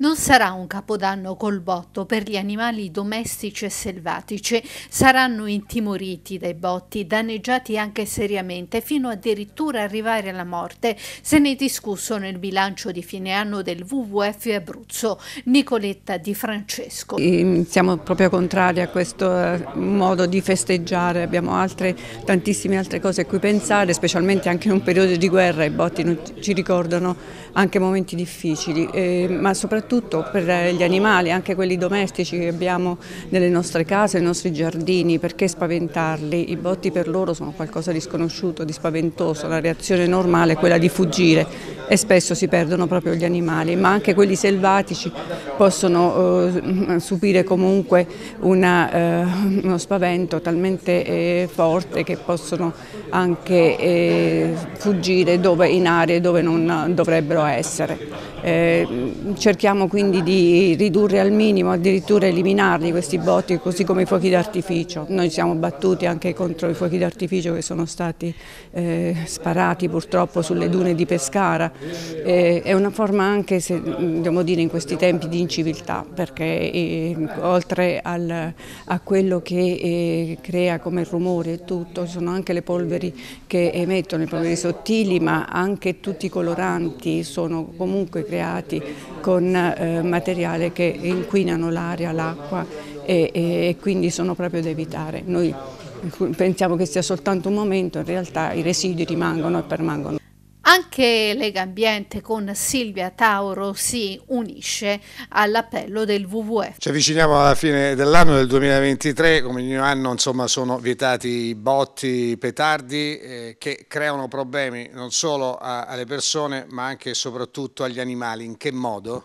Non sarà un capodanno col botto per gli animali domestici e selvatici, saranno intimoriti dai botti, danneggiati anche seriamente, fino addirittura arrivare alla morte. Se ne è discusso nel bilancio di fine anno del WWF Abruzzo. Nicoletta Di Francesco. Siamo proprio contrari a questo eh, modo di festeggiare, abbiamo altre, tantissime altre cose a cui pensare, specialmente anche in un periodo di guerra, i botti ci ricordano anche momenti difficili, eh, ma soprattutto soprattutto per eh, gli animali, anche quelli domestici che abbiamo nelle nostre case, nei nostri giardini, perché spaventarli? I botti per loro sono qualcosa di sconosciuto, di spaventoso, la reazione normale è quella di fuggire e spesso si perdono proprio gli animali, ma anche quelli selvatici possono eh, subire comunque una, eh, uno spavento talmente eh, forte che possono anche eh, fuggire dove, in aree dove non dovrebbero essere. Eh, cerchiamo Cerchiamo quindi di ridurre al minimo, addirittura eliminarli questi botti, così come i fuochi d'artificio. Noi siamo battuti anche contro i fuochi d'artificio che sono stati eh, sparati purtroppo sulle dune di Pescara. Eh, è una forma anche, se, dobbiamo dire, in questi tempi di inciviltà, perché eh, oltre al, a quello che eh, crea come rumore e tutto, ci sono anche le polveri che emettono, i polveri sottili, ma anche tutti i coloranti sono comunque creati con eh, materiale che inquinano l'aria, l'acqua e, e, e quindi sono proprio da evitare. Noi pensiamo che sia soltanto un momento, in realtà i residui rimangono e permangono. Anche Lega Ambiente con Silvia Tauro si unisce all'appello del WWF. Ci avviciniamo alla fine dell'anno del 2023, come ogni anno insomma, sono vietati i botti, i petardi eh, che creano problemi non solo a, alle persone ma anche e soprattutto agli animali. In che modo?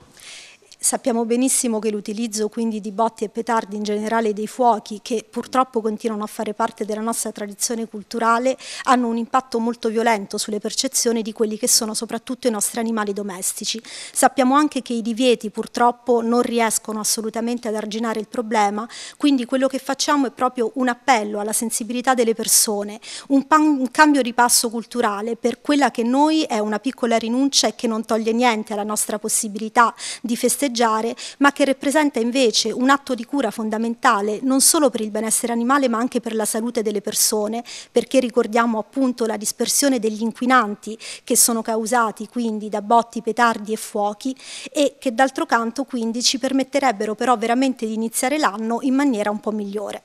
Sappiamo benissimo che l'utilizzo quindi di botti e petardi in generale dei fuochi, che purtroppo continuano a fare parte della nostra tradizione culturale, hanno un impatto molto violento sulle percezioni di quelli che sono soprattutto i nostri animali domestici. Sappiamo anche che i divieti purtroppo non riescono assolutamente ad arginare il problema, quindi quello che facciamo è proprio un appello alla sensibilità delle persone, un, un cambio di passo culturale per quella che noi è una piccola rinuncia e che non toglie niente alla nostra possibilità di festeggiare passeggiare, ma che rappresenta invece un atto di cura fondamentale non solo per il benessere animale ma anche per la salute delle persone, perché ricordiamo appunto la dispersione degli inquinanti che sono causati quindi da botti, petardi e fuochi e che d'altro canto quindi ci permetterebbero però veramente di iniziare l'anno in maniera un po' migliore.